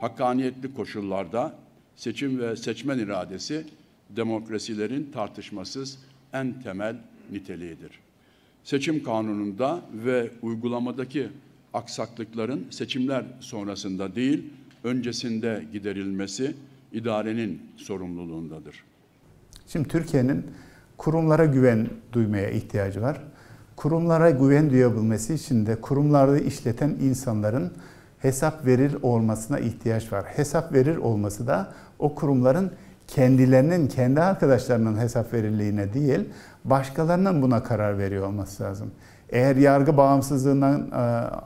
hakkaniyetli koşullarda seçim ve seçmen iradesi demokrasilerin tartışmasız en temel niteliğidir. Seçim kanununda ve uygulamadaki aksaklıkların seçimler sonrasında değil, öncesinde giderilmesi idarenin sorumluluğundadır. Şimdi Türkiye'nin kurumlara güven duymaya ihtiyacı var. Kurumlara güven duyabilmesi için de kurumlarda işleten insanların hesap verir olmasına ihtiyaç var. Hesap verir olması da o kurumların kendilerinin, kendi arkadaşlarının hesap verirliğine değil, başkalarının buna karar veriyor olması lazım. Eğer yargı bağımsızlığından e,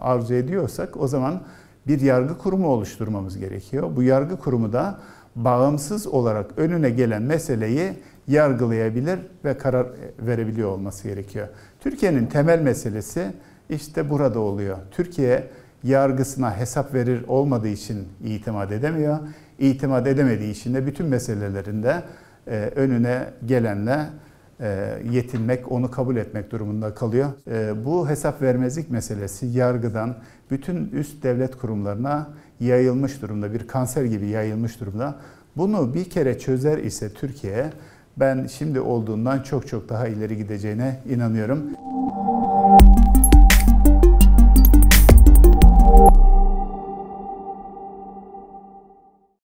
arzu ediyorsak o zaman bir yargı kurumu oluşturmamız gerekiyor. Bu yargı kurumu da bağımsız olarak önüne gelen meseleyi yargılayabilir ve karar verebiliyor olması gerekiyor. Türkiye'nin temel meselesi işte burada oluyor. Türkiye yargısına hesap verir olmadığı için itimat edemiyor. İtimat edemediği için de bütün meselelerinde e, önüne gelenle e, yetinmek, onu kabul etmek durumunda kalıyor. E, bu hesap vermezlik meselesi yargıdan bütün üst devlet kurumlarına yayılmış durumda, bir kanser gibi yayılmış durumda. Bunu bir kere çözer ise Türkiye, ben şimdi olduğundan çok çok daha ileri gideceğine inanıyorum.